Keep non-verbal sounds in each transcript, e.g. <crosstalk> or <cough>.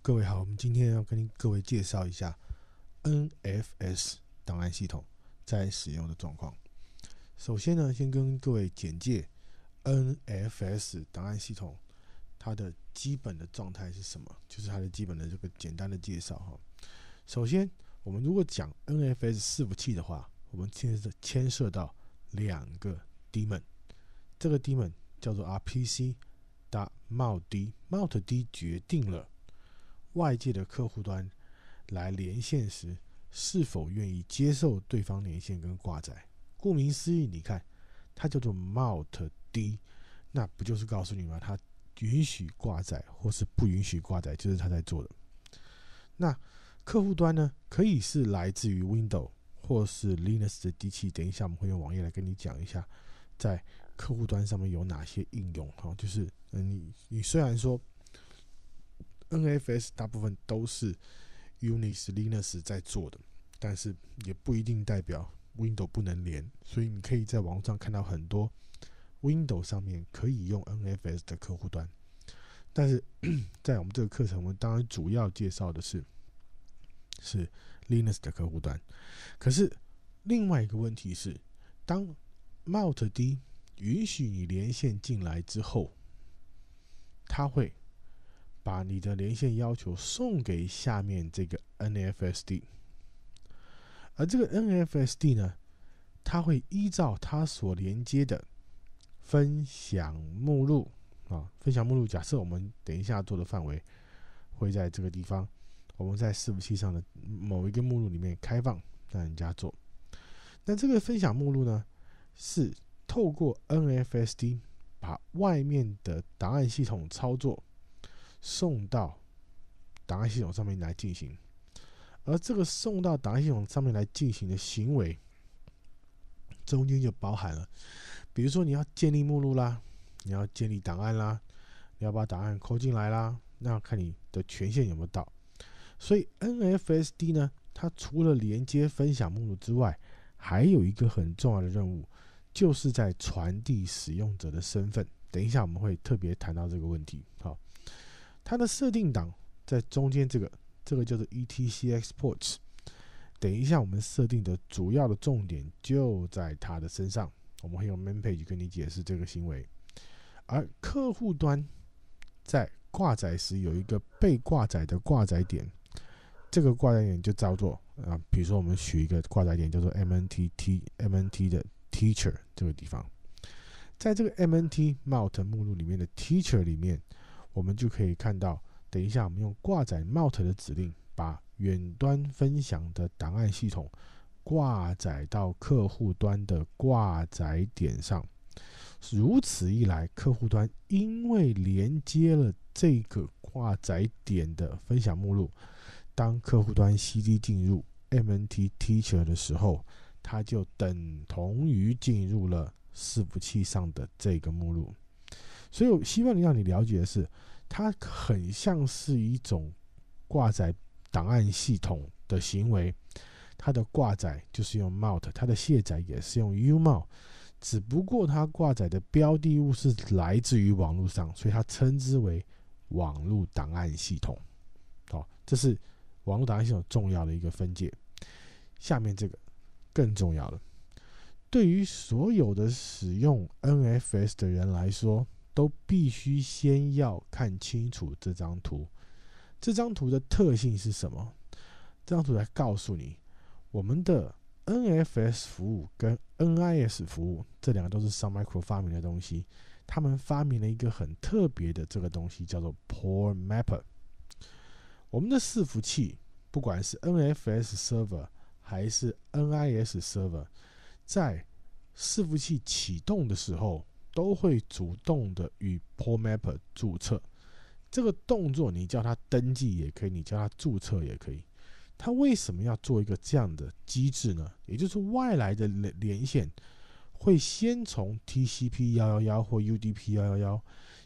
各位好，我们今天要跟各位介绍一下 NFS 档案系统在使用的状况。首先呢，先跟各位简介 NFS 档案系统它的基本的状态是什么，就是它的基本的这个简单的介绍哈。首先，我们如果讲 NFS 伺服器的话，我们牵涉牵涉到两个 daemon，这个 daemon 叫做 RPC 加 mountd，mountd 决定了。外界的客户端来连线时，是否愿意接受对方连线跟挂载？顾名思义，你看它叫做 mount d，那不就是告诉你吗？它允许挂载或是不允许挂载，就是它在做的。那客户端呢，可以是来自于 Windows 或是 Linux 的机器。等一下我们会用网页来跟你讲一下，在客户端上面有哪些应用哈，就是嗯，你你虽然说。NFS 大部分都是 Unix、Linux 在做的，但是也不一定代表 Windows 不能连，所以你可以在网上看到很多 Windows 上面可以用 NFS 的客户端。但是 <coughs> 在我们这个课程，我们当然主要介绍的是是 Linux 的客户端。可是另外一个问题是，当 MountD 允许你连线进来之后，它会。把你的连线要求送给下面这个 NFSD，而这个 NFSD 呢，它会依照它所连接的分享目录啊，分享目录，假设我们等一下做的范围会在这个地方，我们在伺服器上的某一个目录里面开放让人家做。那这个分享目录呢，是透过 NFSD 把外面的档案系统操作。送到档案系统上面来进行，而这个送到档案系统上面来进行的行为，中间就包含了，比如说你要建立目录啦，你要建立档案啦，你要把档案抠进来啦，那要看你的权限有没有到。所以 NFSD 呢，它除了连接分享目录之外，还有一个很重要的任务，就是在传递使用者的身份。等一下我们会特别谈到这个问题，好。它的设定档在中间这个，这个叫做 etc exports。等一下，我们设定的主要的重点就在它的身上。我们会用 man page 跟你解释这个行为。而客户端在挂载时有一个被挂载的挂载点，这个挂载点就叫做啊，比如说我们取一个挂载点叫做 mnt t mnt 的 teacher 这个地方，在这个 mnt mount 目录里面的 teacher 里面。我们就可以看到，等一下，我们用挂载 mount 的指令，把远端分享的档案系统挂载到客户端的挂载点上。如此一来，客户端因为连接了这个挂载点的分享目录，当客户端 cd 进入 mnt t e a c h e r 的时候，它就等同于进入了伺服器上的这个目录。所以我希望让你了解的是，它很像是一种挂载档案系统的行为。它的挂载就是用 mount，它的卸载也是用 umount，只不过它挂载的标的物是来自于网络上，所以它称之为网络档案系统。好，这是网络档案系统重要的一个分界。下面这个更重要了，对于所有的使用 NFS 的人来说。都必须先要看清楚这张图，这张图的特性是什么？这张图来告诉你，我们的 NFS 服务跟 NIS 服务这两个都是 Sun Micro 发明的东西，他们发明了一个很特别的这个东西，叫做 p o o e Mapper。我们的伺服器，不管是 NFS Server 还是 NIS Server，在伺服器启动的时候。都会主动的与 p o r m a p p e r 注册，这个动作你叫它登记也可以，你叫它注册也可以。它为什么要做一个这样的机制呢？也就是外来的连连线会先从 TCP 111或 UDP 111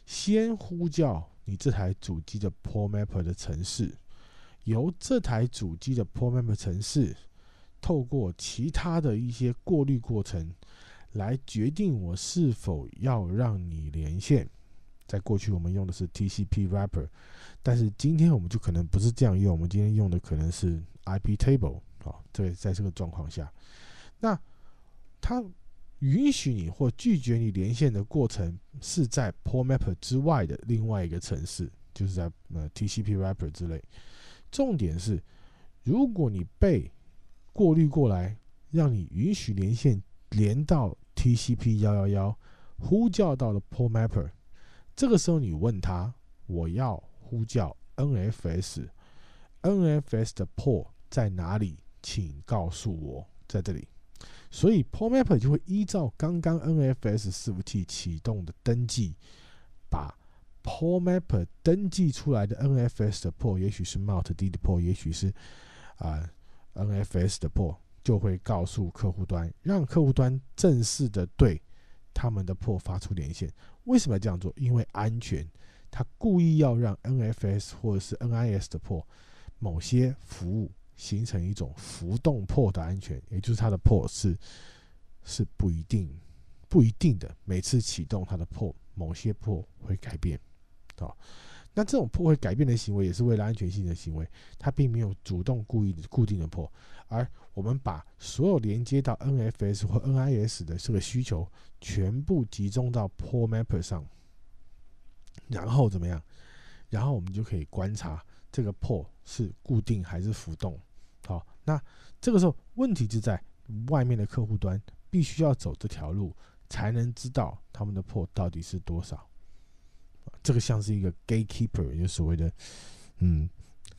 先呼叫你这台主机的 p o r m a p p e r 的程式，由这台主机的 p o r m a p p e r 程式透过其他的一些过滤过程。来决定我是否要让你连线。在过去，我们用的是 TCP wrapper，但是今天我们就可能不是这样用，我们今天用的可能是 IP table。哦。对，在这个状况下，那它允许你或拒绝你连线的过程是在 p o l i c 之外的另外一个城市，就是在呃 TCP wrapper 之类。重点是，如果你被过滤过来，让你允许连线连到。P C P 幺幺幺呼叫到了 p o o l Mapper，这个时候你问他，我要呼叫 NFS，NFS 的 p o r 在哪里？请告诉我，在这里。所以 p o o l Mapper 就会依照刚刚 NFS 伺服器启动的登记，把 p o o l Mapper 登记出来的 NFS 的 p o r 也许是 Mount 的 p o 也许是啊 NFS 的 p o 就会告诉客户端，让客户端正式的对他们的破发出连线。为什么这样做？因为安全，他故意要让 NFS 或者是 NIS 的破某些服务形成一种浮动破的安全，也就是它的破是是不一定不一定的，每次启动它的破某些破会改变，好。那这种破坏改变的行为也是为了安全性的行为，它并没有主动故意固定的破。而我们把所有连接到 NFS 或 NIS 的这个需求全部集中到 p o r Mapper 上，然后怎么样？然后我们就可以观察这个破是固定还是浮动。好，那这个时候问题就在外面的客户端必须要走这条路才能知道他们的破到底是多少。这个像是一个 gatekeeper，就所谓的嗯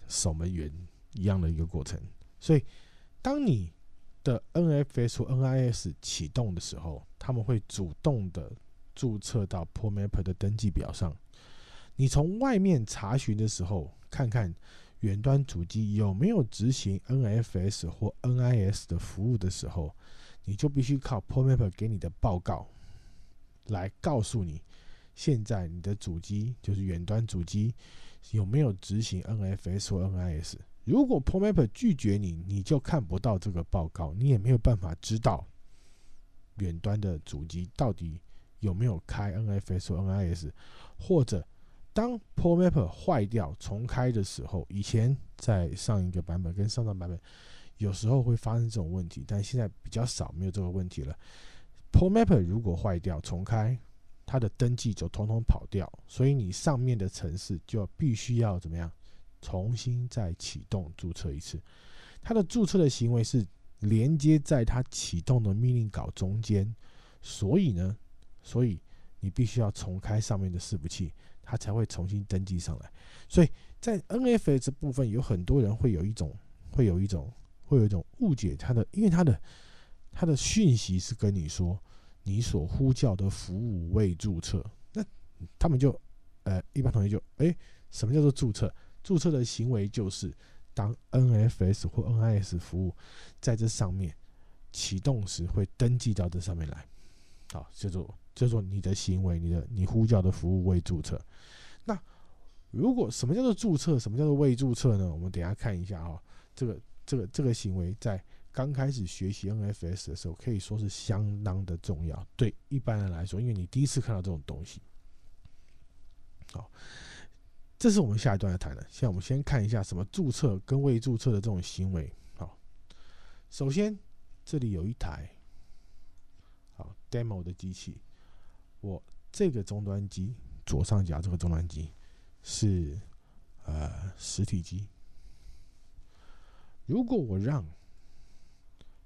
守门员一样的一个过程。所以，当你的 NFS 或 NIS 启动的时候，他们会主动的注册到 POMAP 的登记表上。你从外面查询的时候，看看远端主机有没有执行 NFS 或 NIS 的服务的时候，你就必须靠 POMAP 给你的报告来告诉你。现在你的主机就是远端主机有没有执行 NFS 或 NIS？如果 pmap 拒绝你，你就看不到这个报告，你也没有办法知道远端的主机到底有没有开 NFS 或 NIS。或者当 pmap 坏掉重开的时候，以前在上一个版本跟上上版本有时候会发生这种问题，但现在比较少，没有这个问题了。pmap 如果坏掉重开。它的登记就统统跑掉，所以你上面的城市就必须要怎么样，重新再启动注册一次。它的注册的行为是连接在它启动的命令稿中间，所以呢，所以你必须要重开上面的伺服器，它才会重新登记上来。所以在 NFS 部分，有很多人会有一种会有一种会有一种误解，它的因为它的它的讯息是跟你说。你所呼叫的服务未注册，那他们就，呃，一般同学就，哎，什么叫做注册？注册的行为就是当 NFS 或 NIS 服务在这上面启动时，会登记到这上面来。好，叫做叫做你的行为，你的你呼叫的服务未注册。那如果什么叫做注册，什么叫做未注册呢？我们等下看一下哦，这个这个这个行为在。刚开始学习 NFS 的时候，可以说是相当的重要。对一般人来说，因为你第一次看到这种东西，好，这是我们下一段要谈的。现在我们先看一下什么注册跟未注册的这种行为。好，首先这里有一台好 demo 的机器，我这个终端机左上角这个终端机是呃实体机。如果我让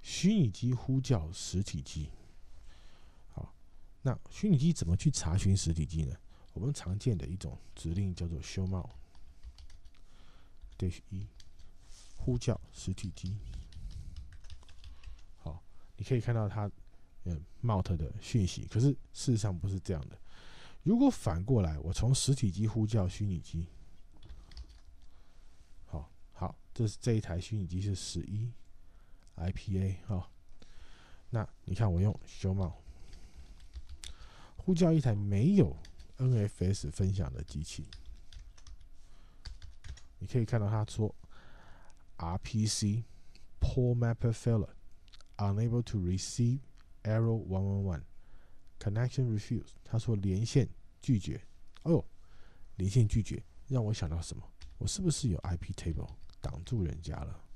虚拟机呼叫实体机，好，那虚拟机怎么去查询实体机呢？我们常见的一种指令叫做 show mount，一呼叫实体机，好，你可以看到它嗯 mount 的讯息，可是事实上不是这样的。如果反过来，我从实体机呼叫虚拟机，好，好，这是这一台虚拟机是十一。IPA 哦。那你看我用熊猫呼叫一台没有 NFS 分享的机器，你可以看到他说 RPC poor mapper f e l l e r unable to receive error one one one connection refused。他说连线拒绝。哦，连线拒绝，让我想到什么？我是不是有 IP table 挡住人家了？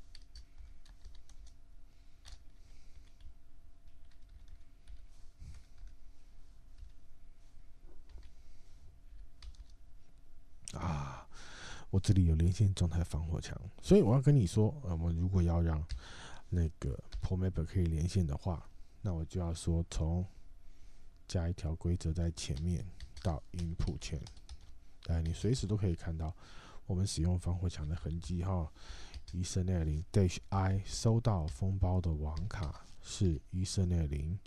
我这里有连线状态防火墙，所以我要跟你说，呃，我们如果要让那个 p o m a p e 可以连线的话，那我就要说从加一条规则在前面到音谱前，哎，你随时都可以看到我们使用防火墙的痕迹。哈，一四六零 dash i 收到封包的网卡是一四六零，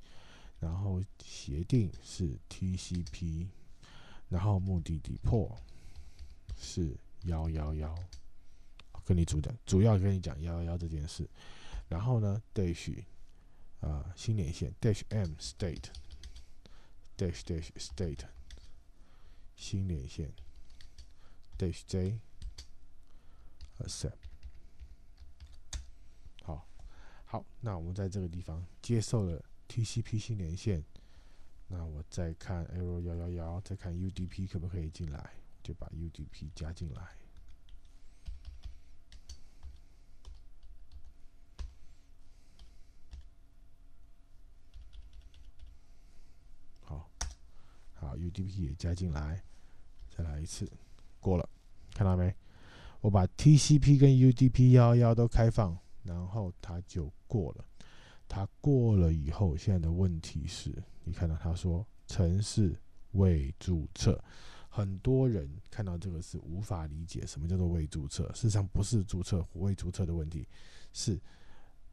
然后协定是 TCP，然后目的地破是。幺幺幺，跟你主讲，主要跟你讲幺幺幺这件事。然后呢，dash，啊，新连线，dash m state，dash dash state，新连线，dash j accept。好，好，那我们在这个地方接受了 TCP 新连线，那我再看 L 幺幺幺，再看 UDP 可不可以进来。就把 UDP 加进来，好，好 UDP 也加进来，再来一次，过了，看到没？我把 TCP 跟 UDP 幺幺都开放，然后它就过了。它过了以后，现在的问题是你看到它说城市未注册。很多人看到这个是无法理解什么叫做未注册。事实上，不是注册未注册的问题，是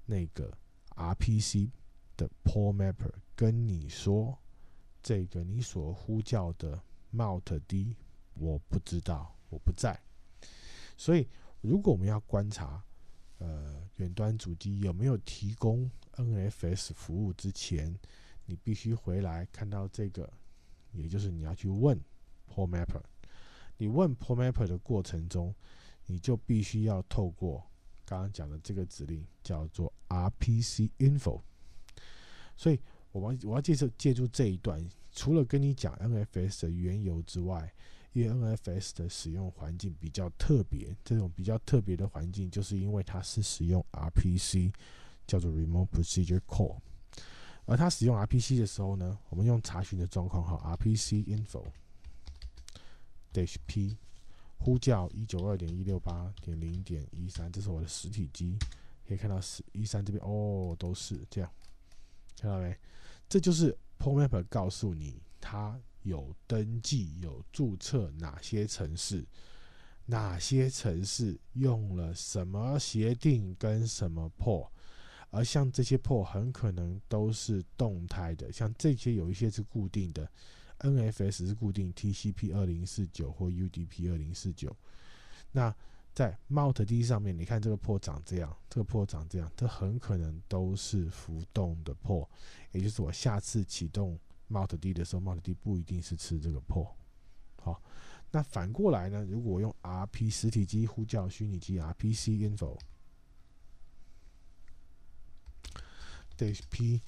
那个 RPC 的 Pool Mapper 跟你说，这个你所呼叫的 Mount D 我不知道，我不在。所以，如果我们要观察呃远端主机有没有提供 NFS 服务之前，你必须回来看到这个，也就是你要去问。pull mapper，你问 pull mapper 的过程中，你就必须要透过刚刚讲的这个指令叫做 RPC info。所以，我我我要借助借助这一段，除了跟你讲 NFS 的缘由之外，因为 NFS 的使用环境比较特别，这种比较特别的环境就是因为它是使用 RPC 叫做 Remote Procedure Call，而它使用 RPC 的时候呢，我们用查询的状况哈 RPC info。Dash P，呼叫一九二点一六八点零点一三，这是我的实体机，可以看到十一三这边哦，都是这样，看到没？这就是 p o m a p 告诉你，它有登记、有注册哪些城市，哪些城市用了什么协定跟什么破，而像这些破很可能都是动态的，像这些有一些是固定的。NFS 是固定 TCP 二零四九或 UDP 二零四九。那在 Mount D 上面，你看这个破长这样，这个破长这样，这很可能都是浮动的破，也就是我下次启动 Mount D 的时候，Mount D 不一定是吃这个破。好，那反过来呢？如果用 r p 实体机呼叫虚拟机 RPC info，this p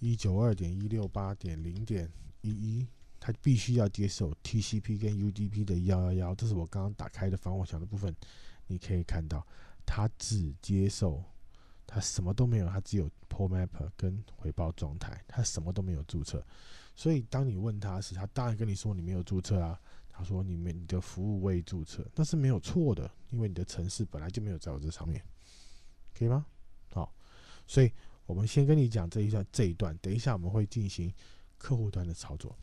一九二点一六八点零点一一。它必须要接受 TCP 跟 UDP 的幺幺幺，这是我刚刚打开的防火墙的部分，你可以看到，它只接受，它什么都没有，它只有 p o r l map 跟回报状态，它什么都没有注册。所以当你问他时，他当然跟你说你没有注册啊，他说你没你的服务未注册，那是没有错的，因为你的城市本来就没有在我这上面，可以吗？好，所以我们先跟你讲这一段这一段，等一下我们会进行客户端的操作。